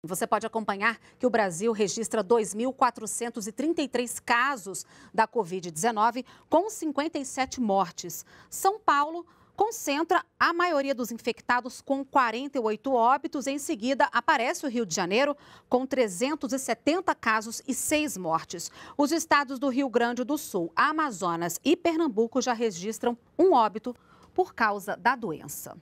Você pode acompanhar que o Brasil registra 2.433 casos da Covid-19, com 57 mortes. São Paulo concentra a maioria dos infectados, com 48 óbitos. Em seguida, aparece o Rio de Janeiro, com 370 casos e 6 mortes. Os estados do Rio Grande do Sul, Amazonas e Pernambuco já registram um óbito por causa da doença.